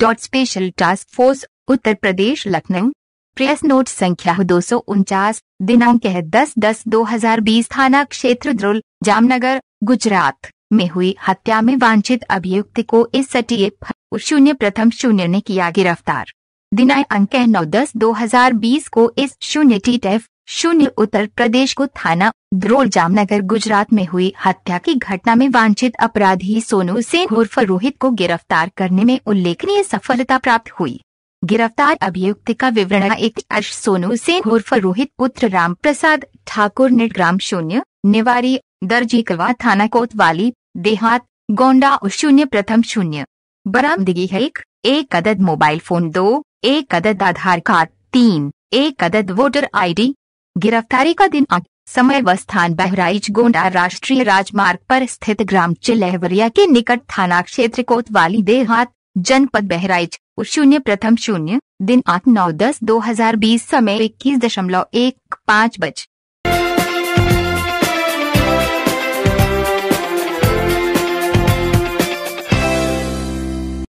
dot special task force Uttar Pradesh Lucknow press note संख्या दो सौ उनचास दिनांक है दस दस दो हजार बीस थाना क्षेत्र द्रोल जामनगर गुजरात में हुई हत्या में वांछित अभियुक्त को इस सटी शून्य प्रथम शून्य ने किया गिरफ्तार दिनांक है नौ दस दो हजार बीस को इस शून्य टी टेफ शून्य उत्तर प्रदेश को थाना द्रोल जामनगर गुजरात में हुई हत्या की घटना में वांछित अपराधी सोनू सिंह उर्फ रोहित को गिरफ्तार करने में उल्लेखनीय सफलता प्राप्त हुई गिरफ्तार अभियुक्त का विवरण एक अर्ष सोनू सिंह उर्फ रोहित पुत्र राम प्रसाद ठाकुर ने ग्राम शून्य निवारी दर्जीकवा थाना कोतवाली देहात गोंडा शून्य प्रथम शून्य बरामदगी है एक एक अदद मोबाइल फोन दो एक अदद आधार कार्ड तीन एक अदद वोटर आईडी गिरफ्तारी का दिन आज समय व स्थान बहराइच गोंडा राष्ट्रीय राजमार्ग पर स्थित ग्राम चिलहवरिया के निकट थाना क्षेत्र कोतवाली देहात जनपद बहराइच शून्य प्रथम शून्य दिन आठ नौ दस दो हजार बीस समय इक्कीस दशमलव एक पाँच बज